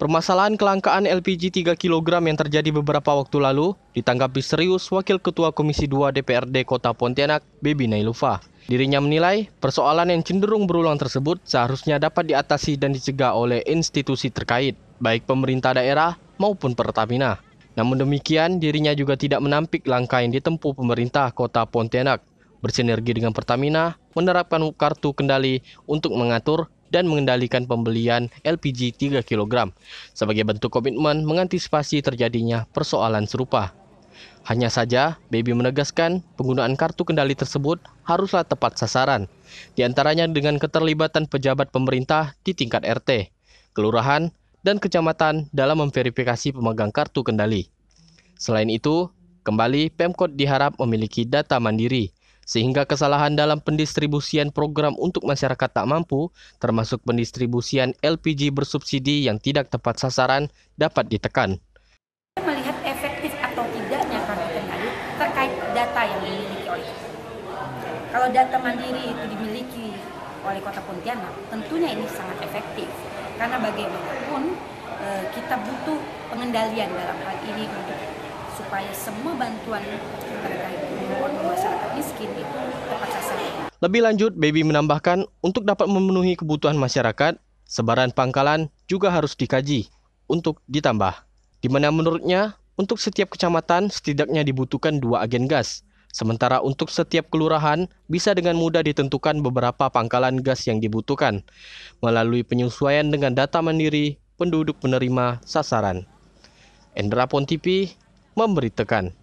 Permasalahan kelangkaan LPG 3 kg yang terjadi beberapa waktu lalu ditanggapi serius Wakil Ketua Komisi 2 DPRD Kota Pontianak, Bebi Nailufa. Dirinya menilai persoalan yang cenderung berulang tersebut seharusnya dapat diatasi dan dicegah oleh institusi terkait, baik pemerintah daerah maupun Pertamina. Namun demikian, dirinya juga tidak menampik langkah yang ditempuh pemerintah Kota Pontianak bersinergi dengan Pertamina menerapkan kartu kendali untuk mengatur dan mengendalikan pembelian LPG 3 kg sebagai bentuk komitmen mengantisipasi terjadinya persoalan serupa. Hanya saja, Baby menegaskan penggunaan kartu kendali tersebut haruslah tepat sasaran, diantaranya dengan keterlibatan pejabat pemerintah di tingkat RT, kelurahan, dan kecamatan dalam memverifikasi pemegang kartu kendali. Selain itu, kembali Pemkot diharap memiliki data mandiri sehingga kesalahan dalam pendistribusian program untuk masyarakat tak mampu, termasuk pendistribusian LPG bersubsidi yang tidak tepat sasaran, dapat ditekan. Melihat efektif atau tidaknya KKN terkait data yang dimiliki oleh Kalau data mandiri itu dimiliki oleh Kota Pontianak, tentunya ini sangat efektif. Karena bagaimanapun eh, kita butuh pengendalian dalam hal ini untuk supaya semua bantuan lebih lanjut, Baby menambahkan untuk dapat memenuhi kebutuhan masyarakat, sebaran pangkalan juga harus dikaji untuk ditambah. Di mana menurutnya, untuk setiap kecamatan setidaknya dibutuhkan dua agen gas. Sementara untuk setiap kelurahan bisa dengan mudah ditentukan beberapa pangkalan gas yang dibutuhkan melalui penyesuaian dengan data mandiri penduduk penerima sasaran. Endra Pontipi memberitakan.